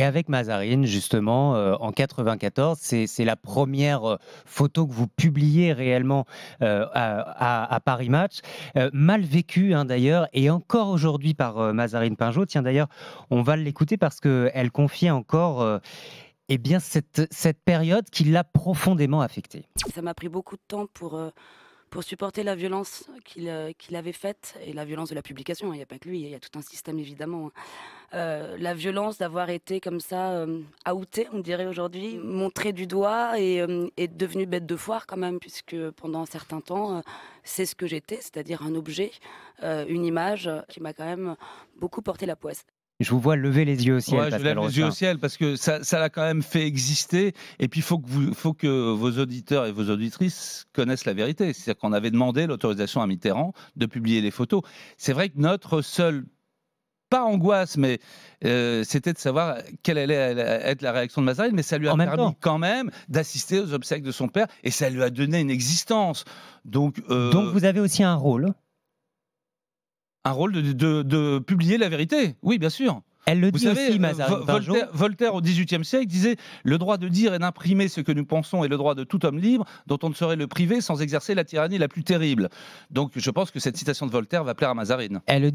Et avec Mazarine, justement, euh, en 94, c'est la première euh, photo que vous publiez réellement euh, à, Paris Match, mal vécue hein, d'ailleurs, et encore aujourd'hui par Mazarine Pinjot. Tiens d'ailleurs, on va l'écouter parce qu'elle confie encore eh bien, cette, cette période qui l'a profondément affectée. Ça m'a pris beaucoup de temps pour pour supporter la violence euh, qu'il avait faite, et la violence de la publication, hein, il n'y a pas que lui, il y a tout un système évidemment. Hein. Euh, la violence d'avoir été comme ça, euh, outée on dirait aujourd'hui, montré du doigt et, et devenu bête de foire quand même, puisque pendant un certain temps, c'est ce que j'étais, c'est-à-dire un objet, une image qui m'a quand même beaucoup porté la poisse. Je vous vois lever les yeux au ciel. je lève les yeux au ciel parce que ça, l'a quand même fait exister. Et puis, il faut que, faut que vos auditeurs et vos auditrices connaissent la vérité. C'est-à-dire qu'on avait demandé l'autorisation à Mitterrand de publier les photos. C'est vrai que notre seule, pas angoisse, mais euh, c'était de savoir quelle allait être la réaction de Mazarine, mais ça lui a permis quand même d'assister aux obsèques de son père et ça lui a donné une existence. Donc, euh, Donc vous avez aussi un rôle un rôle de, publier la vérité. Oui, bien sûr. Elle le dit savez, Voltaire, au XVIIIe siècle, disait Le droit de dire et d'imprimer ce que nous pensons est le droit de tout homme libre, dont on ne saurait le priver sans exercer la tyrannie la plus terrible. Donc je pense que cette citation de Voltaire va plaire à Mazarine. Elle